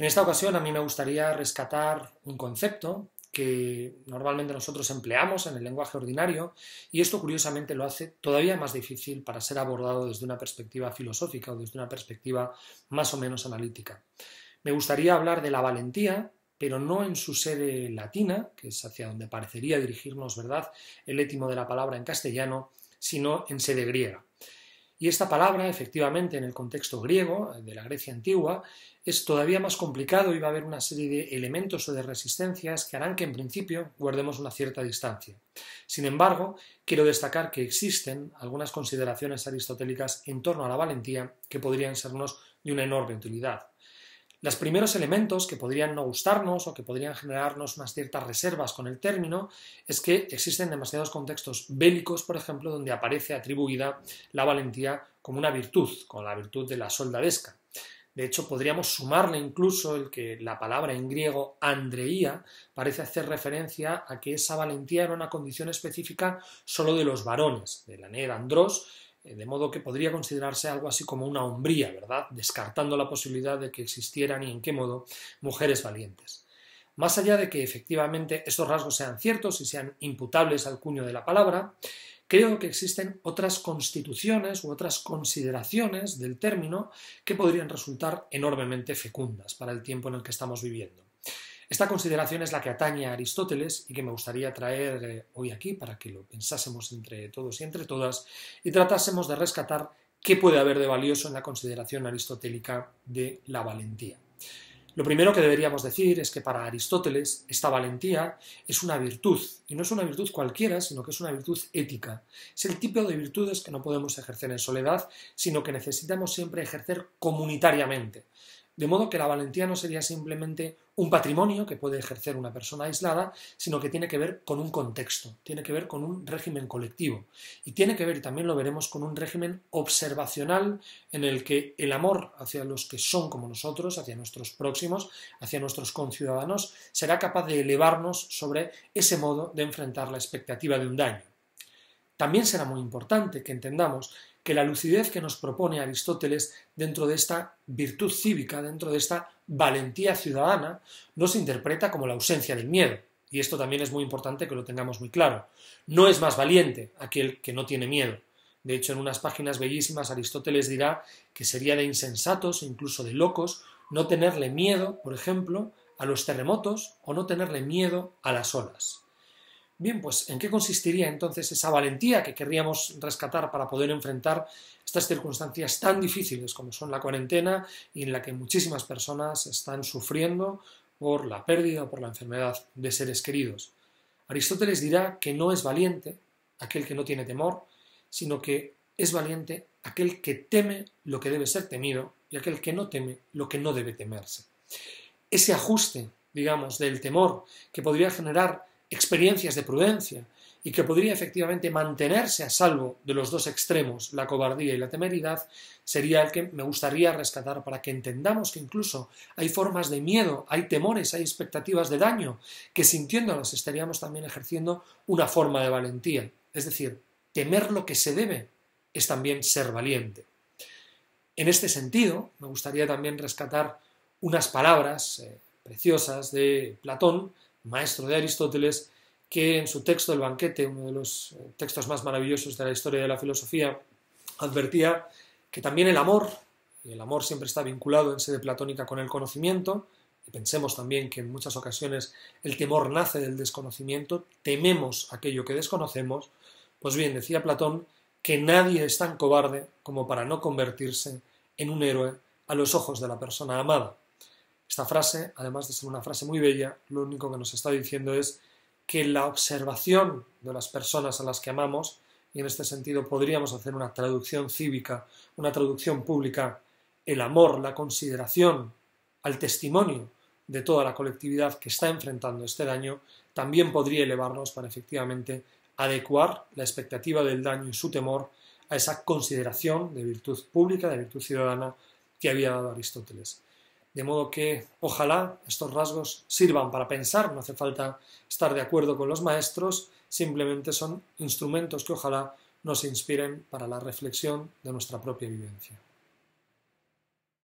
En esta ocasión a mí me gustaría rescatar un concepto que normalmente nosotros empleamos en el lenguaje ordinario y esto curiosamente lo hace todavía más difícil para ser abordado desde una perspectiva filosófica o desde una perspectiva más o menos analítica. Me gustaría hablar de la valentía, pero no en su sede latina, que es hacia donde parecería dirigirnos, ¿verdad?, el étimo de la palabra en castellano, sino en sede griega. Y esta palabra, efectivamente, en el contexto griego, eh, de la Grecia antigua, es todavía más complicado y va a haber una serie de elementos o de resistencias que harán que, en principio, guardemos una cierta distancia. Sin embargo, quiero destacar que existen algunas consideraciones aristotélicas en torno a la valentía que podrían sernos de una enorme utilidad. Los primeros elementos que podrían no gustarnos o que podrían generarnos unas ciertas reservas con el término es que existen demasiados contextos bélicos, por ejemplo, donde aparece atribuida la valentía como una virtud, como la virtud de la soldadesca. De hecho, podríamos sumarle incluso el que la palabra en griego andreía parece hacer referencia a que esa valentía era una condición específica solo de los varones, de la Ned Andros, eh, de modo que podría considerarse algo así como una hombría, ¿verdad? Descartando la posibilidad de que existieran y en qué modo mujeres valientes. Más allá de que efectivamente estos rasgos sean ciertos y sean imputables al cuño de la palabra, creo que existen otras constituciones u otras consideraciones del término que podrían resultar enormemente fecundas para el tiempo en el que estamos viviendo. Esta consideración es la que atañe a Aristóteles y que me gustaría traer eh, hoy aquí para que lo pensásemos entre todos y entre todas y tratásemos de rescatar qué puede haber de valioso en la consideración aristotélica de la valentía. Lo primero que deberíamos decir es que para Aristóteles esta valentía es una virtud, y no es una virtud cualquiera, sino que es una virtud ética. Es el tipo de virtudes que no podemos ejercer en soledad, sino que necesitamos siempre ejercer comunitariamente. De modo que la valentía no sería simplemente un patrimonio que puede ejercer una persona aislada, sino que tiene que ver con un contexto, tiene que ver con un régimen colectivo. Y tiene que ver, también lo veremos, con un régimen observacional en el que el amor hacia los que son como nosotros, hacia nuestros próximos, hacia nuestros conciudadanos, será capaz de elevarnos sobre ese modo de enfrentar la expectativa de un daño. También será muy importante que entendamos que la lucidez que nos propone Aristóteles dentro de esta virtud cívica, dentro de esta valentía ciudadana, no se interpreta como la ausencia del miedo. Y esto también es muy importante que lo tengamos muy claro. No es más valiente aquel que no tiene miedo. De hecho, en unas páginas bellísimas Aristóteles dirá que sería de insensatos e incluso de locos no tenerle miedo, por ejemplo, a los terremotos o no tenerle miedo a las olas. Bien, pues ¿en qué consistiría entonces esa valentía que querríamos rescatar para poder enfrentar estas circunstancias tan difíciles como son la cuarentena y en la que muchísimas personas están sufriendo por la pérdida o por la enfermedad de seres queridos? Aristóteles dirá que no es valiente aquel que no tiene temor, sino que es valiente aquel que teme lo que debe ser temido y aquel que no teme lo que no debe temerse. Ese ajuste, digamos, del temor que podría generar experiencias de prudencia y que podría efectivamente mantenerse a salvo de los dos extremos, la cobardía y la temeridad, sería el que me gustaría rescatar para que entendamos que incluso hay formas de miedo, hay temores, hay expectativas de daño, que sintiéndolas estaríamos también ejerciendo una forma de valentía. Es decir, temer lo que se debe es también ser valiente. En este sentido, me gustaría también rescatar unas palabras eh, preciosas de Platón maestro de Aristóteles, que en su texto El banquete, uno de los eh, textos más maravillosos de la historia de la filosofía, advertía que también el amor, y el amor siempre está vinculado en sede platónica con el conocimiento, y pensemos también que en muchas ocasiones el temor nace del desconocimiento, tememos aquello que desconocemos, pues bien, decía Platón que nadie es tan cobarde como para no convertirse en un héroe a los ojos de la persona amada. Esta frase, además de ser una frase muy bella, lo único que nos está diciendo es que la observación de las personas a las que amamos, y en este sentido podríamos hacer una traducción cívica, una traducción pública, el amor, la consideración al testimonio de toda la colectividad que está enfrentando este daño, también podría elevarnos para efectivamente adecuar la expectativa del daño y su temor a esa consideración de virtud pública, de virtud ciudadana que había dado Aristóteles. De modo que ojalá estos rasgos sirvan para pensar, no hace falta estar de acuerdo con los maestros, simplemente son instrumentos que ojalá nos inspiren para la reflexión de nuestra propia vivencia.